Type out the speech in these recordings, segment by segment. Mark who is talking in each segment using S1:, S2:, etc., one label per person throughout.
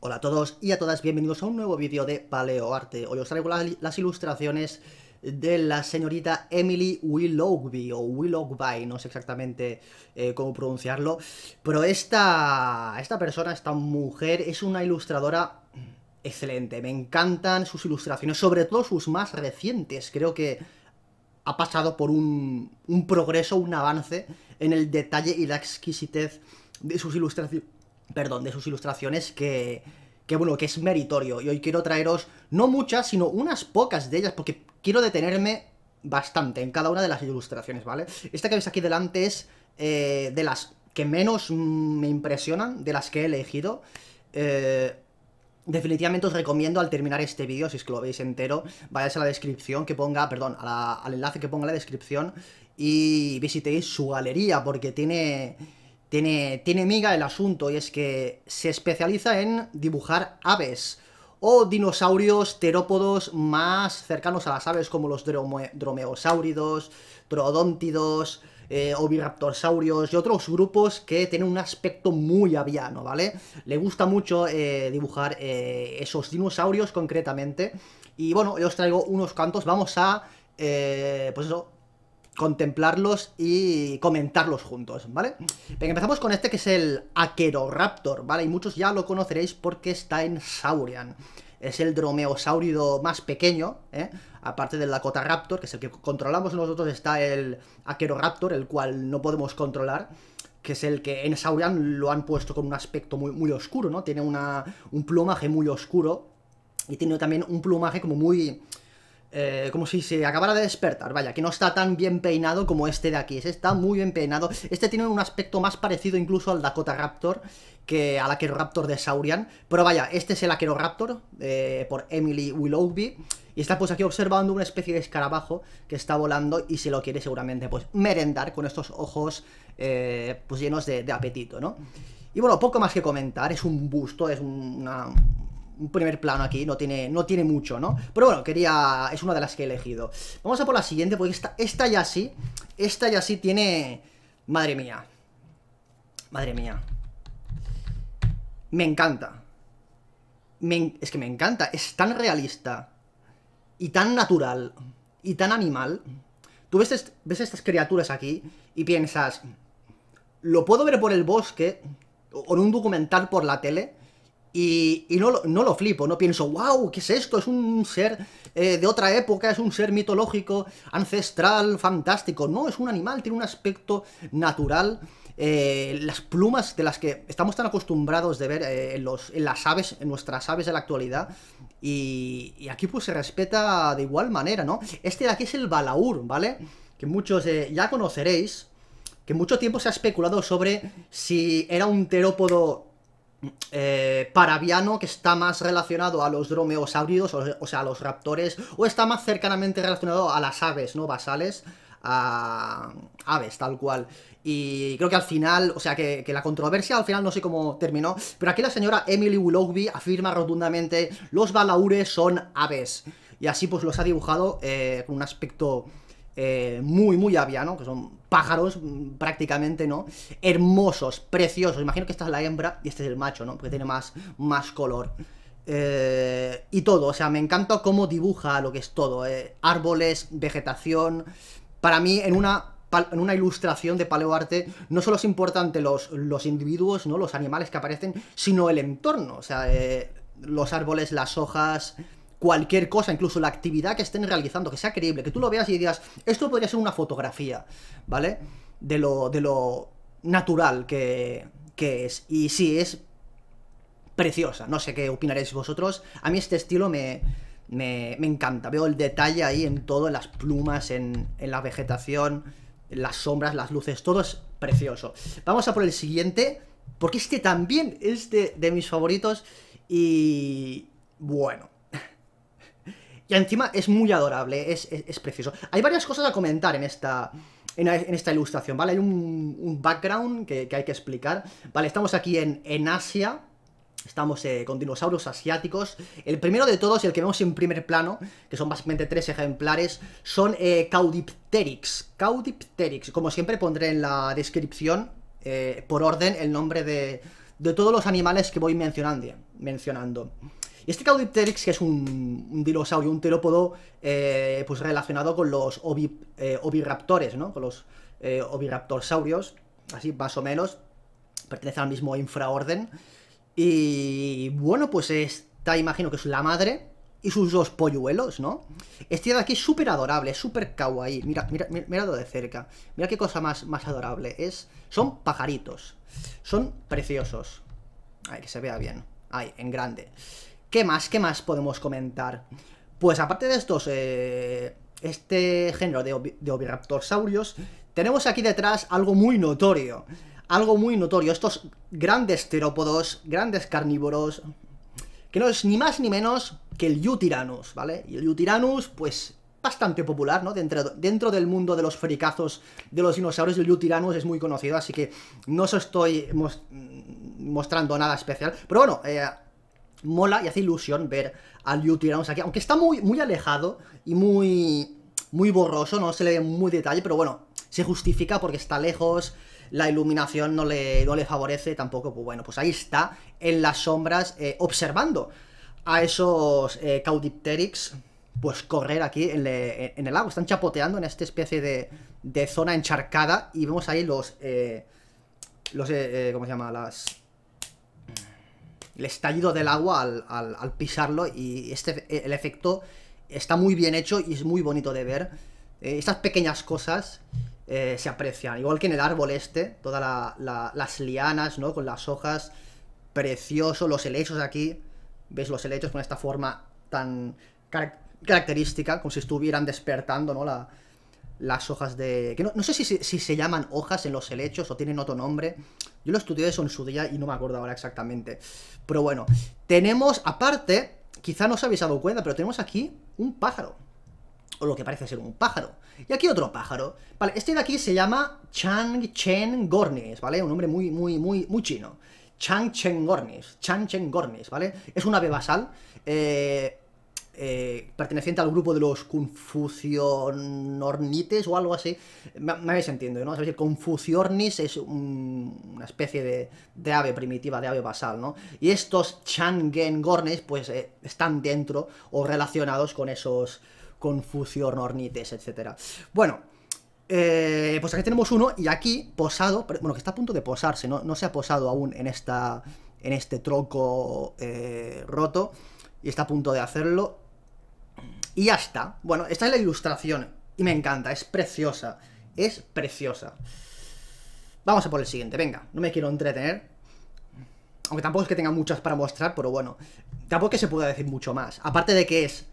S1: Hola a todos y a todas, bienvenidos a un nuevo vídeo de Paleoarte. Hoy os traigo las, ilustraciones de la señorita Emily Willoughby o Willoughby, no sé exactamente eh, cómo pronunciarlo, pero esta, esta persona, esta mujer, es una ilustradora excelente. Me encantan sus ilustraciones, sobre todo sus más recientes. Creo que ha pasado por un, un progreso, un avance en el detalle y la exquisitez de sus ilustraciones perdón, de sus ilustraciones que, que bueno, que es meritorio. Y hoy quiero traeros, no muchas, sino unas pocas de ellas, porque quiero detenerme bastante en cada una de las ilustraciones, ¿vale? Esta que veis aquí delante es eh, de las que menos mm, me impresionan, de las que he elegido. Eh, definitivamente os recomiendo al terminar este vídeo, si es que lo veis entero, vayáis a la descripción que ponga, perdón, al enlace que ponga en la descripción y visitéis su galería, porque tiene tiene, miga el asunto y es que se especializa en dibujar aves o dinosaurios terópodos más cercanos a las aves como los drome dromeosáuridos, troodóntidos, eh, y otros grupos que tienen un aspecto muy aviano, ¿vale? Le gusta mucho eh, dibujar eh, esos dinosaurios concretamente y bueno, yo os traigo unos cuantos, vamos a, pues eso, contemplarlos y comentarlos juntos, ¿vale? empezamos con este que es el Akeroraptor, ¿vale? Y muchos ya lo conoceréis porque está en Saurian. Es el dromeosáurido más pequeño, ¿eh? aparte del Lakota Raptor, que es el que controlamos nosotros, está el Akeroraptor, el cual no podemos controlar, que es el que en Saurian lo han puesto con un aspecto muy, muy oscuro, ¿no? Tiene un plumaje muy oscuro y tiene también un plumaje como muy eh, como si se acabara de despertar, vaya, que no está tan bien peinado como este de aquí, está muy bien peinado, este tiene un aspecto más parecido incluso al Dakota Raptor que al Raptor de Saurian, pero vaya, este es el Aqueroraptor, eh, por Emily Willoughby, y está pues aquí observando una especie de escarabajo que está volando y se lo quiere seguramente pues merendar con estos ojos eh, pues llenos de apetito, ¿no? Y bueno, poco más que comentar, es un busto, es una, un primer plano aquí, no tiene, no tiene mucho, ¿no? Pero bueno, quería, es una de las que he elegido. Vamos a por la siguiente, porque esta, esta ya sí, esta ya sí tiene... Madre mía. Madre mía. Me encanta. Me, es que me encanta, es tan realista y tan natural y tan animal. Tú ves, ves estas criaturas aquí y piensas, lo puedo ver por el bosque o en un documental por la tele y, no, lo flipo, no pienso, wow, ¿qué es esto? Es un ser eh, de otra época, es un ser mitológico, ancestral, fantástico. No, es un animal, tiene un aspecto natural. Eh, las plumas de las que estamos tan acostumbrados de ver eh, en, en las aves, en nuestras aves de la actualidad. Y, y, aquí pues se respeta de igual manera, ¿no? Este de aquí es el balaur, ¿vale? Que muchos ya conoceréis. Que mucho tiempo se ha especulado sobre si era un terópodo eh, paraviano que está más relacionado a los dromeosáuridos, o, o, sea, a los raptores, o está más cercanamente relacionado a las aves, ¿no? Basales, a aves, tal cual. Y creo que al final, o sea, que, la controversia al final no sé cómo terminó, pero aquí la señora Emily Willoughby afirma rotundamente, los balaures son aves. Y así pues los ha dibujado eh, con un aspecto eh, muy, muy aviano, que son pájaros mm, prácticamente, ¿no? Hermosos, preciosos. Imagino que esta es la hembra y este es el macho, ¿no? Porque tiene más, más color. Eh, y todo, o sea, me encanta cómo dibuja lo que es todo. Eh. Árboles, vegetación. Para mí, en una en una ilustración de paleoarte no solo es importante los, los individuos, ¿no? Los animales que aparecen, sino el entorno. O sea, los árboles, las hojas, cualquier cosa, incluso la actividad que estén realizando, que sea creíble, que tú lo veas y digas, esto podría ser una fotografía, ¿vale? De lo, de lo natural que, es. Y sí, es preciosa. No sé qué opinaréis vosotros. A mí este estilo me, encanta. Veo el detalle ahí en todo, en las plumas, en, la vegetación, las sombras, las luces, todo es precioso. Vamos a por el siguiente, porque este también es de mis favoritos y... Bueno, y encima es muy adorable, es, es, precioso. Hay varias cosas a comentar en esta, en, esta ilustración, ¿vale? Hay un, background que, hay que explicar. Vale, estamos aquí en, en Asia, Estamos eh, con dinosaurios asiáticos. El primero de todos, y el que vemos en primer plano, que son básicamente tres ejemplares, son eh, Caudipteryx. Como siempre pondré en la descripción, eh, por orden, el nombre de, de todos los animales que voy mencionando. mencionando este Caudipteryx, que es un, dinosaurio, un terópodo, eh, pues relacionado con los eh, oviraptores, ¿no? Con los eh, oviraptorsaurios, así más o menos, pertenece al mismo infraorden. Y bueno, pues esta imagino que es la madre y sus dos polluelos, ¿no? Este de aquí es súper adorable, súper kawaii. Mira, mira, mira de cerca. Mira qué cosa más, más adorable. Es, son pajaritos. Son preciosos. Ay, que se vea bien. Ay, en grande. ¿Qué más? ¿Qué más podemos comentar? Pues aparte de estos, eh, este género de, tenemos aquí detrás algo muy notorio. Algo muy notorio. Estos grandes terópodos, grandes carnívoros, que no es ni más ni menos que el Yutiranus, ¿vale? Y el Yutiranus, pues, bastante popular, ¿no? Dentro, del mundo de los fricazos de los dinosaurios, el Yutiranus es muy conocido, así que no os estoy mostrando nada especial. Pero bueno, eh, mola y hace ilusión ver al Liu aquí, aunque está muy, muy alejado y muy, muy borroso, no se le ve muy detalle, pero bueno, se justifica porque está lejos, la iluminación no le, le favorece tampoco, pues bueno, pues ahí está, en las sombras, eh, observando a esos eh, Caudipterics pues correr aquí en, el agua, están chapoteando en esta especie de, de zona encharcada y vemos ahí los... Eh, los, ¿cómo se llama? Las, el estallido del agua al, pisarlo y este, el efecto está muy bien hecho y es muy bonito de ver. Eh, estas pequeñas cosas eh, se aprecian, igual que en el árbol este, todas las lianas, ¿no? Con las hojas, precioso, los helechos aquí, ves los helechos con esta forma tan característica, como si estuvieran despertando, ¿no? las hojas de... que no, sé si, se llaman hojas en los helechos o tienen otro nombre. Yo lo estudié eso en su día y no me acuerdo ahora exactamente. Pero bueno, tenemos aparte, quizá no os habéis dado cuenta, pero tenemos aquí un pájaro. O lo que parece ser un pájaro. Y aquí otro pájaro. Vale, este de aquí se llama Chang Chen Gornis, ¿vale? Un nombre muy, muy, muy, muy chino. Chang Chen Gornis. Chang Gornis, ¿vale? Es un ave basal. Eh eh, perteneciente al grupo de los Confucionornites o algo así. Me, habéis entiendo, ¿no? Es decir, Confuciornis es una especie de, ave primitiva, de ave basal, ¿no? Y estos Changengornes, pues eh, están dentro o relacionados con esos Confucionornites, etc. Bueno. Eh, pues aquí tenemos uno y aquí posado, bueno, que está a punto de posarse, no, no se ha posado aún en, esta, en este tronco roto y está a punto de hacerlo y ya está. Bueno, esta es la ilustración. Y me encanta, es preciosa. Es preciosa. Vamos a por el siguiente, venga. No me quiero entretener. Aunque tampoco es que tenga muchas para mostrar, pero bueno. Tampoco es que se pueda decir mucho más. Aparte de que es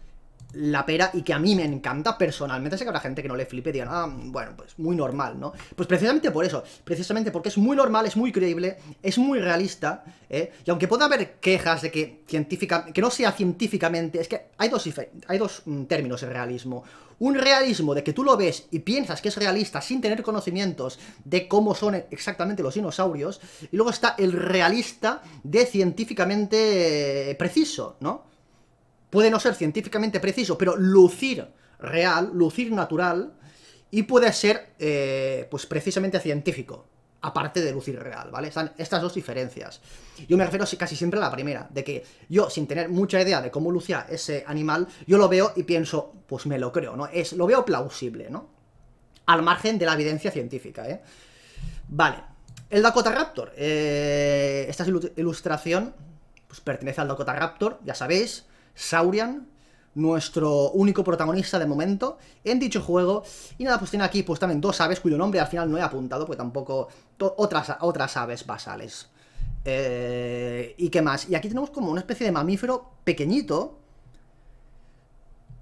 S1: la pera y que a mí me encanta personalmente. Sé que habrá gente que no le flipe y diga, ah, bueno, pues muy normal, ¿no? Pues precisamente por eso, precisamente porque es muy normal, es muy creíble, es muy realista, ¿eh? Y aunque pueda haber quejas de que científica, que no sea científicamente, es que hay dos, hay dos mm, términos de realismo. Un realismo de que tú lo ves y piensas que es realista sin tener conocimientos de cómo son exactamente los dinosaurios, y luego está el realista de científicamente eh, preciso, ¿no? puede no ser científicamente preciso, pero lucir real, lucir natural, y puede ser, eh, pues precisamente científico, aparte de lucir real, ¿vale? Están estas dos diferencias. Yo me refiero casi siempre a la primera, de que yo, sin tener mucha idea de cómo lucía ese animal, yo lo veo y pienso, pues me lo creo, ¿no? Es, lo veo plausible, ¿no? Al margen de la evidencia científica, ¿eh? Vale. El Dakota Raptor. Eh, esta ilustración pues, pertenece al Dakota Raptor, ya sabéis. Saurian, nuestro único protagonista de momento en dicho juego. Y nada, pues tiene aquí pues también dos aves cuyo nombre al final no he apuntado, Porque tampoco... Otras, otras aves basales. Eh, ¿Y qué más? Y aquí tenemos como una especie de mamífero pequeñito.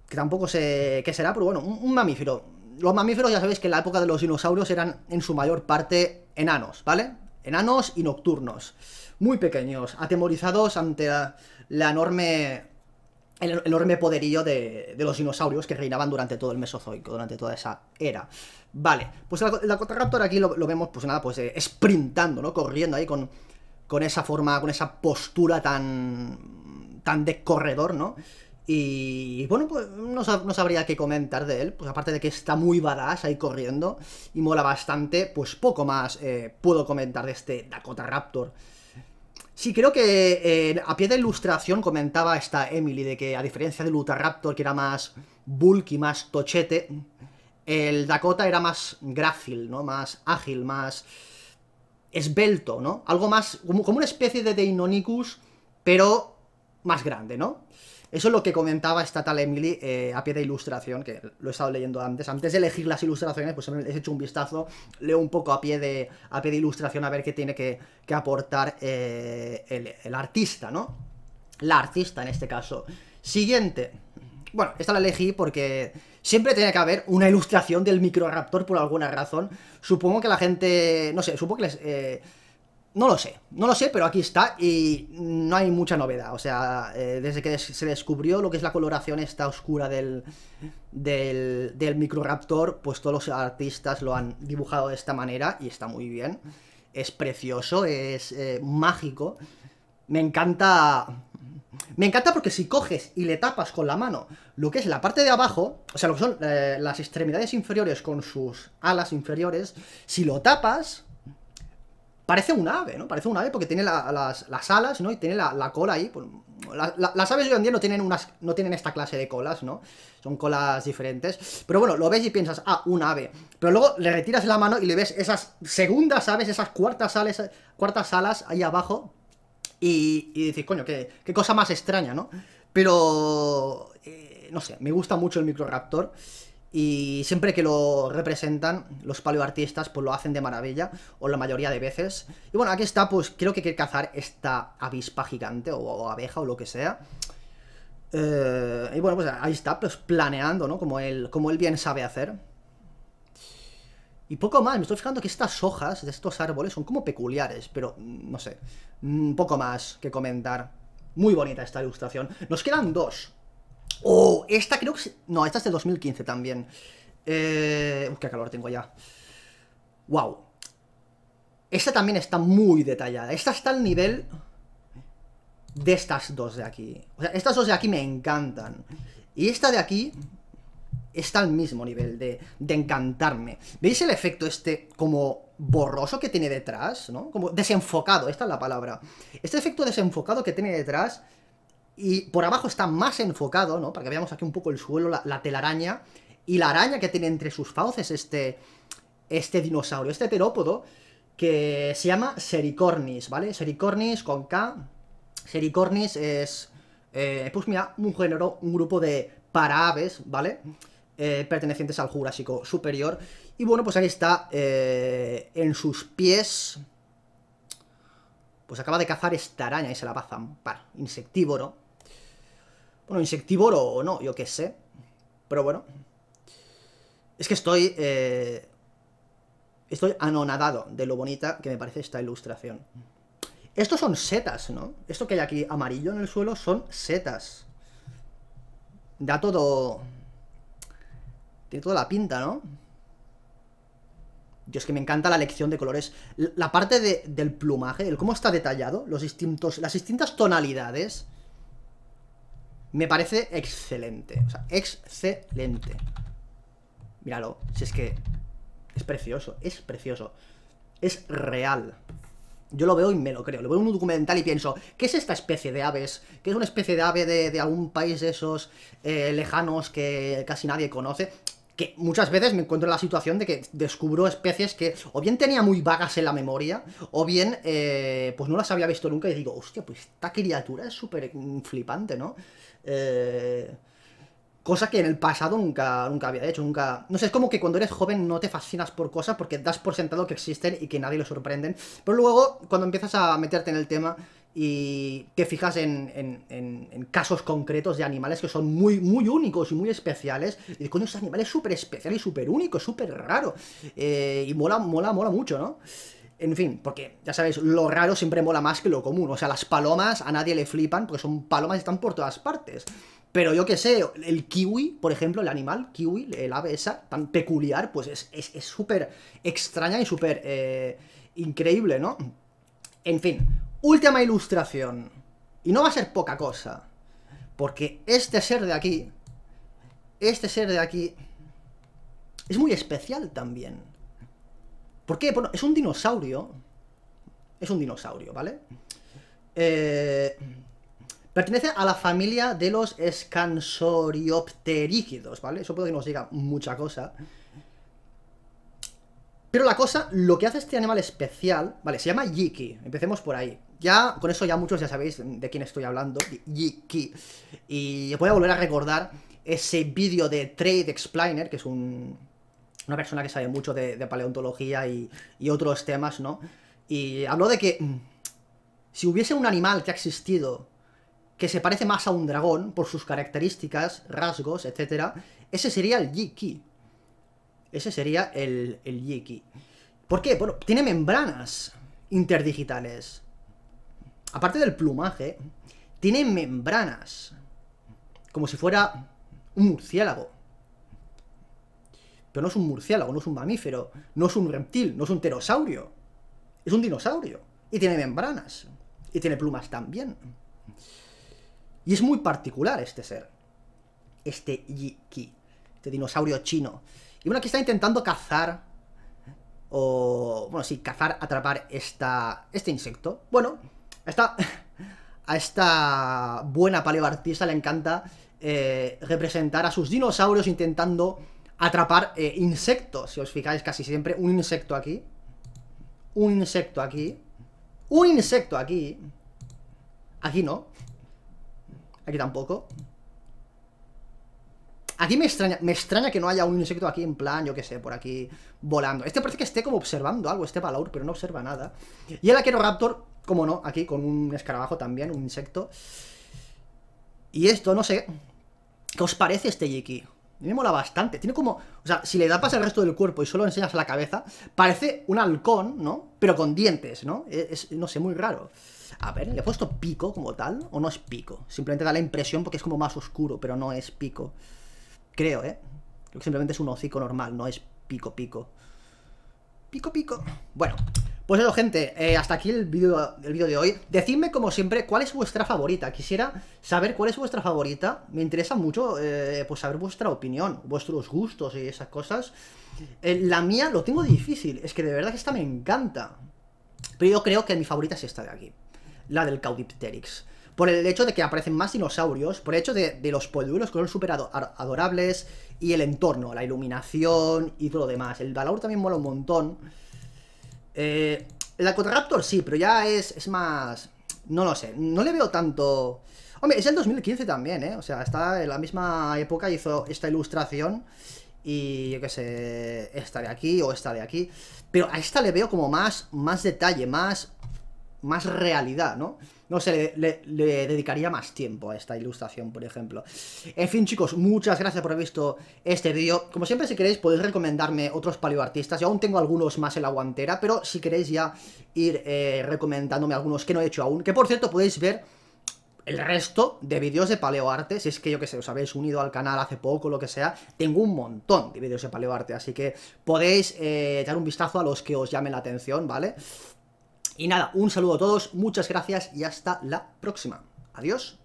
S1: Que tampoco sé qué será, pero bueno, un, mamífero. Los mamíferos ya sabéis que en la época de los dinosaurios eran en su mayor parte enanos, ¿vale? Enanos y nocturnos. Muy pequeños, atemorizados ante la enorme el enorme poderío de, los dinosaurios que reinaban durante todo el Mesozoico, durante toda esa era. Vale, pues el Dakota raptor aquí lo, vemos, pues nada, pues eh, sprintando, ¿no? Corriendo ahí con, con esa forma, con esa postura tan, tan de corredor, ¿no? Y, bueno, pues no, sabría qué comentar de él, pues aparte de que está muy badass ahí corriendo y mola bastante, pues poco más eh, puedo comentar de este Dakota Raptor. Sí, creo que eh, a pie de ilustración comentaba esta Emily de que a diferencia del Utahraptor, que era más bulky, más tochete, el Dakota era más grácil, ¿no? Más ágil, más esbelto, ¿no? Algo más, como, como una especie de Deinonychus, pero más grande, ¿no? Eso es lo que comentaba esta tal Emily eh, a pie de ilustración, que lo he estado leyendo antes. Antes de elegir las ilustraciones, pues he hecho un vistazo, leo un poco a pie de, a pie de ilustración a ver qué tiene que, que aportar eh, el, artista, ¿no? La artista en este caso. Siguiente. Bueno, esta la elegí porque siempre tiene que haber una ilustración del Microraptor por alguna razón. Supongo que la gente, no sé, supongo que les... Eh, no lo sé, no lo sé, pero aquí está y no hay mucha novedad. O sea, eh, desde que se descubrió lo que es la coloración esta oscura del, del, del Microraptor, pues todos los artistas lo han dibujado de esta manera y está muy bien. Es precioso, es eh, mágico. Me encanta... Me encanta porque si coges y le tapas con la mano lo que es la parte de abajo, o sea, lo que son eh, las extremidades inferiores con sus alas inferiores, si lo tapas, Parece un ave, ¿no? Parece un ave porque tiene las, alas, ¿no? Y tiene la, cola ahí. Pues, las aves hoy en día no tienen, unas, no tienen esta clase de colas, ¿no? Son colas diferentes. Pero bueno, lo ves y piensas, ah, un ave. Pero luego le retiras la mano y le ves esas segundas aves, esas cuartas alas, cuartas alas ahí abajo. Y, y dices, coño, qué, cosa más extraña, ¿no? Pero... Eh, no sé, me gusta mucho el Microraptor. Y siempre que lo representan, los paleoartistas pues lo hacen de maravilla, o la mayoría de veces. Y bueno, aquí está, pues creo que hay que cazar esta avispa gigante, o, abeja, o lo que sea. Eh, y bueno, pues ahí está, pues planeando, ¿no? Como él, como él bien sabe hacer. Y poco más, me estoy fijando que estas hojas de estos árboles son como peculiares, pero mm, no sé, mm, poco más que comentar. Muy bonita esta ilustración. Nos quedan dos. Oh, esta creo que... No, esta es de 2015 también. Eh... Uf, qué calor tengo ya. Wow. Esta también está muy detallada. Esta está al nivel de estas dos de aquí. O sea, estas dos de aquí me encantan. Y esta de aquí está al mismo nivel de, de encantarme. ¿Veis el efecto este como borroso que tiene detrás? ¿No? Como desenfocado, esta es la palabra. Este efecto desenfocado que tiene detrás y por abajo está más enfocado, ¿no? Para que veamos aquí un poco el suelo, la, telaraña. Y la araña que tiene entre sus fauces este, este dinosaurio, este terópodo, que se llama Sericornis, ¿vale? Sericornis con K. Sericornis es, eh, pues mira, un género, un grupo de paraaves, ¿vale? Eh, pertenecientes al Jurásico Superior. Y bueno, pues ahí está, eh, en sus pies, pues acaba de cazar esta araña y se la va a zampar, insectívoro. Bueno, insectívoro o no, yo qué sé. Pero bueno. Es que estoy... Eh, estoy anonadado de lo bonita que me parece esta ilustración. Estos son setas, ¿no? Esto que hay aquí amarillo en el suelo son setas. Da todo... Tiene toda la pinta, ¿no? Dios, que me encanta la lección de colores. La parte del plumaje, el cómo está detallado, los distintos, las distintas tonalidades me parece excelente. O sea, excelente. Míralo, si es que es precioso, es precioso. Es real. Yo lo veo y me lo creo. Lo veo en un documental y pienso, ¿qué es esta especie de aves? ¿Qué es una especie de ave de, algún país de esos eh, lejanos que casi nadie conoce? que muchas veces me encuentro en la situación de que descubro especies que o bien tenía muy vagas en la memoria, o bien eh, pues no las había visto nunca y digo, hostia, pues esta criatura es súper flipante, ¿no? Eh, cosa que en el pasado nunca, nunca había hecho, nunca... No sé, es como que cuando eres joven no te fascinas por cosas porque das por sentado que existen y que nadie lo sorprenden, pero luego cuando empiezas a meterte en el tema y te fijas en, casos concretos de animales que son muy, muy únicos y muy especiales. Y con esos este animales es súper especial y súper único, súper raro. Eh, y mola, mola, mola mucho, ¿no? En fin, porque ya sabéis, lo raro siempre mola más que lo común. O sea, las palomas a nadie le flipan porque son palomas y están por todas partes. Pero yo qué sé, el kiwi, por ejemplo, el animal, kiwi, el ave esa, tan peculiar, pues es súper extraña y súper eh, increíble, ¿no? En fin, última ilustración. Y no va a ser poca cosa. Porque este ser de aquí, este ser de aquí, es muy especial también. ¿Por qué? Bueno, es un dinosaurio. Es un dinosaurio, ¿vale? Eh, pertenece a la familia de los escansoriopteríquidos, ¿vale? Eso puede que nos diga mucha cosa. Pero la cosa, lo que hace este animal especial, vale, se llama Yiki, empecemos por ahí. Ya, con eso ya muchos ya sabéis de quién estoy hablando. yiki y voy a volver a recordar ese vídeo de Trade Explainer, que es una persona que sabe mucho de, paleontología y, otros temas, ¿no? Y habló de que mm, si hubiese un animal que ha existido que se parece más a un dragón por sus características, rasgos, etc., ese sería el Yiki. Ese sería el, el Yiki. ¿Por qué? Bueno, tiene membranas interdigitales aparte del plumaje, tiene membranas. Como si fuera un murciélago. Pero no es un murciélago, no es un mamífero, no es un reptil, no es un pterosaurio. Es un dinosaurio. Y tiene membranas. Y tiene plumas también. Y es muy particular este ser. Este Yiki. Este dinosaurio chino. Y bueno, aquí está intentando cazar o bueno, sí, cazar, atrapar esta, este insecto. Bueno, a esta buena paleoartista le encanta eh, representar a sus dinosaurios intentando atrapar eh, insectos. Si os fijáis casi siempre, un insecto aquí. Un insecto aquí. Un insecto aquí. Aquí no. Aquí tampoco. Aquí me extraña, me extraña que no haya un insecto aquí en plan, yo qué sé, por aquí volando. Este parece que esté como observando algo, este valor, pero no observa nada. Y el Aqueroraptor como no, aquí con un escarabajo también, un insecto. Y esto, no sé, ¿qué os parece este Yiki? Me mola bastante, tiene como, o sea, si le tapas el resto del cuerpo y solo enseñas la cabeza, parece un halcón, ¿no? Pero con dientes, ¿no? E, es, no sé, muy raro. A ver, ¿le he puesto pico como tal? ¿O no es pico? Simplemente da la impresión porque es como más oscuro, pero no es pico. Creo, ¿eh? Creo que simplemente es un hocico normal, no es pico pico. Pico pico. Bueno, pues eso, gente, eh, hasta aquí el vídeo el video de hoy. Decidme, como siempre, cuál es vuestra favorita. Quisiera saber cuál es vuestra favorita. Me interesa mucho eh, pues saber vuestra opinión, vuestros gustos y esas cosas. Eh, la mía lo tengo difícil. Es que de verdad que esta me encanta. Pero yo creo que mi favorita es esta de aquí. La del Caudipteryx. Por el hecho de que aparecen más dinosaurios, por el hecho de, de los polluelos que son súper adorables y el entorno, la iluminación y todo lo demás. El valor también mola un montón. Eh, La sí, pero ya es, más... No lo sé, no le veo tanto... Hombre, es el 2015 también, ¿eh? O sea, está en la misma época, hizo esta ilustración y yo qué sé, esta de aquí o esta de aquí. Pero a esta le veo como más, más detalle, más más realidad, ¿no? No sé, le, dedicaría más tiempo a esta ilustración, por ejemplo. En fin, chicos, muchas gracias por haber visto este vídeo. Como siempre, si queréis, podéis recomendarme otros paleoartistas. Yo aún tengo algunos más en la guantera, pero si queréis ya ir eh, recomendándome algunos que no he hecho aún. Que, por cierto, podéis ver el resto de vídeos de paleoarte, si es que yo que sé, os habéis unido al canal hace poco, lo que sea, tengo un montón de vídeos de paleoarte, así que podéis dar eh, un vistazo a los que os llamen la atención, ¿vale? vale y nada, un saludo a todos, muchas gracias y hasta la próxima. Adiós.